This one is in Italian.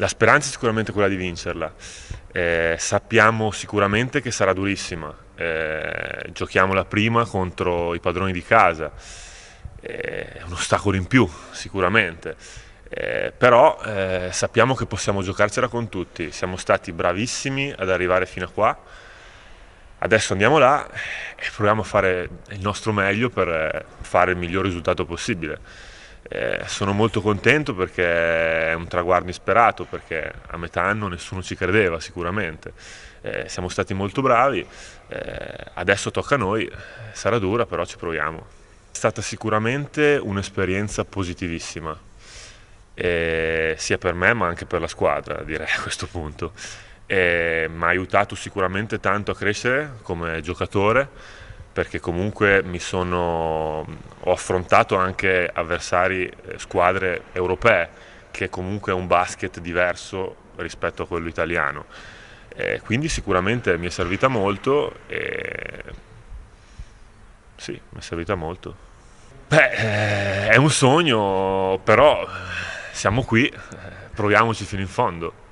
La speranza è sicuramente quella di vincerla, eh, sappiamo sicuramente che sarà durissima, eh, giochiamo la prima contro i padroni di casa, eh, è un ostacolo in più sicuramente, eh, però eh, sappiamo che possiamo giocarcela con tutti, siamo stati bravissimi ad arrivare fino a qua, adesso andiamo là e proviamo a fare il nostro meglio per eh, fare il miglior risultato possibile. Eh, sono molto contento perché è un traguardo insperato, perché a metà anno nessuno ci credeva sicuramente. Eh, siamo stati molto bravi, eh, adesso tocca a noi, sarà dura però ci proviamo. È stata sicuramente un'esperienza positivissima, eh, sia per me ma anche per la squadra direi a questo punto. Eh, mi ha aiutato sicuramente tanto a crescere come giocatore perché comunque mi sono, ho affrontato anche avversari, eh, squadre europee, che comunque è un basket diverso rispetto a quello italiano. E quindi sicuramente mi è servita molto e... Sì, mi è servita molto. Beh, eh, è un sogno, però siamo qui, eh, proviamoci fino in fondo.